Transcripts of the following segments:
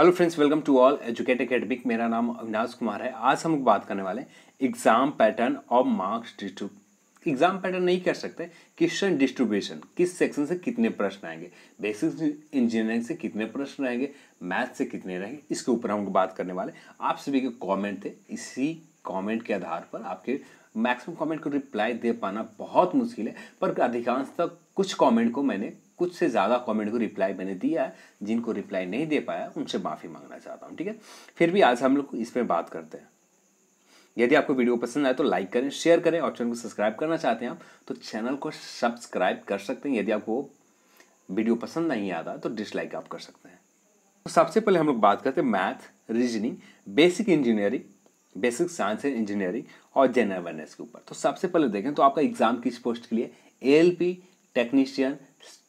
hello friends welcome to all educate academic मेरा नाम अविनाश कुमार है आज हम बात करने वाले एग्ज़ाम पैटर्न और मार्क्स डिस्ट्रीब्यूट एग्ज़ाम पैटर्न नहीं कर सकते क्वेश्चन डिस्ट्रीब्यूशन किस सेक्शन से कितने प्रश्न आएंगे बेसिक्स इंजीनियरिंग से कितने प्रश्न रहेंगे मैथ से कितने रहेंगे इसके ऊपर हम बात करने वाले आप सभी के कॉमेंट थे इसी कॉमेंट के आधार पर आपके मैक्सिमम कॉमेंट को रिप्लाई दे पाना बहुत मुश्किल है पर अधिकांशतः कुछ कॉमेंट को मैंने कुछ से ज़्यादा कमेंट को रिप्लाई मैंने दिया है जिनको रिप्लाई नहीं दे पाया उनसे माफ़ी मांगना चाहता हूँ ठीक है फिर भी आज हम लोग इस पर बात करते हैं यदि आपको वीडियो पसंद आए तो लाइक करें शेयर करें और चैनल को सब्सक्राइब करना चाहते हैं आप तो चैनल को सब्सक्राइब कर सकते हैं यदि आपको वीडियो पसंद नहीं आता तो डिसलाइक आप कर सकते हैं तो सबसे पहले हम लोग बात करते हैं math reasoning basic engineering basic science and engineering और जनरल अवेयरनेस के ऊपर तो सबसे पहले देखें तो आपका एग्जाम किस पोस्ट के लिए ए टेक्नीशियन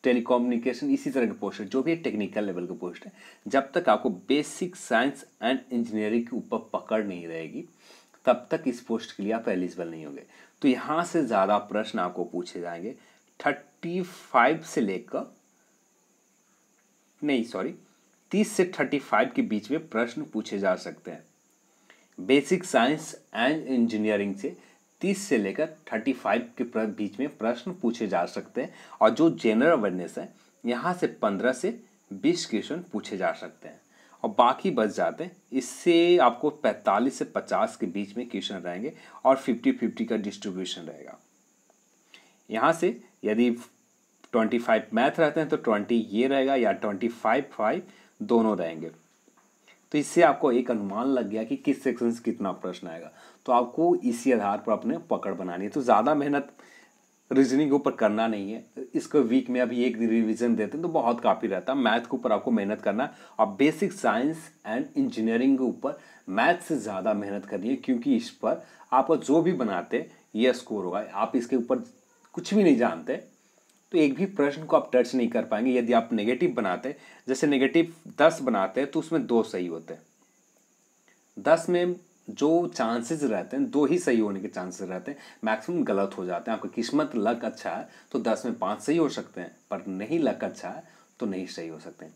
टेलीकम्युनिकेशन इसी तरह के पोस्ट जो भी टेक्निकल लेवल के पोस्ट है जब तक आपको बेसिक साइंस एंड इंजीनियरिंग के ऊपर पकड़ नहीं रहेगी तब तक इस पोस्ट के लिए आप एलिजिबल नहीं होंगे तो यहाँ से ज़्यादा प्रश्न आपको पूछे जाएंगे थर्टी फाइव से लेकर नहीं सॉरी तीस से थर्टी फाइव के बीच में प्रश्न पूछे जा सकते हैं बेसिक साइंस एंड इंजीनियरिंग से तीस से लेकर थर्टी फाइव के बीच में प्रश्न पूछे जा सकते हैं और जो जेनरल अवेयरनेस है यहाँ से पंद्रह से बीस क्वेश्चन पूछे जा सकते हैं और बाकी बच जाते हैं इससे आपको पैंतालीस से पचास के बीच में क्वेश्चन रहेंगे और फिफ्टी फिफ्टी का डिस्ट्रीब्यूशन रहेगा यहाँ से यदि ट्वेंटी फाइव मैथ रहते हैं तो ट्वेंटी ये रहेगा या ट्वेंटी फाइव फाइव दोनों रहेंगे तो इससे आपको एक अनुमान लग गया कि किस सेक्शन से कितना प्रश्न आएगा तो आपको इसी आधार पर अपने पकड़ बनानी है तो ज़्यादा मेहनत रीजनिंग के ऊपर करना नहीं है इसको वीक में अभी एक रिविज़न देते हैं तो बहुत काफ़ी रहता है मैथ के ऊपर आपको मेहनत करना और बेसिक साइंस एंड इंजीनियरिंग के ऊपर मैथ से ज़्यादा मेहनत करनी है क्योंकि इस पर आप जो भी बनाते यह स्कोर होगा आप इसके ऊपर कुछ भी नहीं जानते तो एक भी प्रश्न को आप टच नहीं कर पाएंगे यदि आप नेगेटिव बनाते हैं जैसे नेगेटिव दस बनाते हैं तो उसमें दो सही होते हैं दस में जो चांसेस रहते हैं दो ही सही होने के चांसेस रहते हैं मैक्सिमम गलत हो जाते हैं आपका किस्मत लक अच्छा है तो दस में पाँच सही हो सकते हैं पर नहीं लक अच्छा है तो नहीं सही हो सकते हैं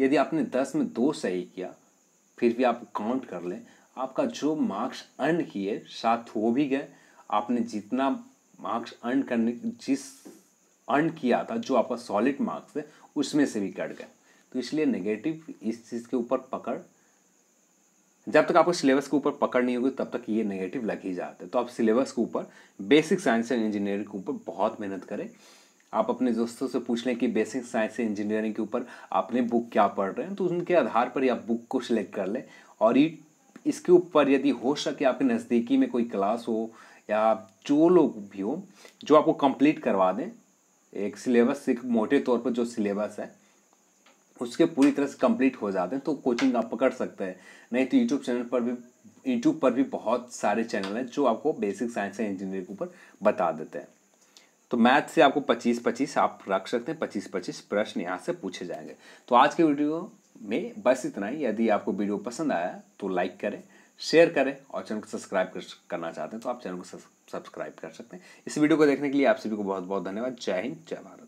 यदि आपने दस में दो सही किया फिर भी आप काउंट कर लें आपका जो मार्क्स अर्न किए साथ हो भी गए आपने जितना मार्क्स अर्न करने जिस अर्न किया था जो आपका सॉलिड मार्क्स है उसमें से भी कट गए तो इसलिए नेगेटिव इस चीज़ के ऊपर पकड़ जब तक आपको सिलेबस के ऊपर पकड़ नहीं होगी तब तक ये नेगेटिव लग ही जाते हैं तो आप सिलेबस के ऊपर बेसिक साइंस एंड इंजीनियरिंग के ऊपर बहुत मेहनत करें आप अपने दोस्तों से पूछ लें कि बेसिक साइंस एंड इंजीनियरिंग के ऊपर आपने बुक क्या पढ़ रहे हैं तो उनके आधार पर ही आप बुक को सिलेक्ट कर लें और इसके ऊपर यदि हो सके आपके नज़दीकी में कोई क्लास हो या जो लोग भी हो जो आपको कंप्लीट करवा दें एक सिलेबस एक मोटे तौर पर जो सिलेबस है उसके पूरी तरह से कंप्लीट हो जाते हैं तो कोचिंग आप पकड़ सकते हैं नहीं तो यूट्यूब चैनल पर भी यूट्यूब पर भी बहुत सारे चैनल हैं जो आपको बेसिक साइंस एंड इंजीनियरिंग के ऊपर बता देते हैं तो मैथ से आपको पच्चीस पच्चीस आप रख सकते हैं पच्चीस पच्चीस प्रश्न यहाँ से पूछे जाएंगे तो आज के वीडियो में बस इतना ही यदि आपको वीडियो पसंद आया तो लाइक करें शेयर करें और चैनल को सब्सक्राइब कर, करना चाहते हैं तो आप चैनल को सब्सक्राइब कर सकते हैं इस वीडियो को देखने के लिए आप सभी को बहुत बहुत धन्यवाद जय हिंद जय भारत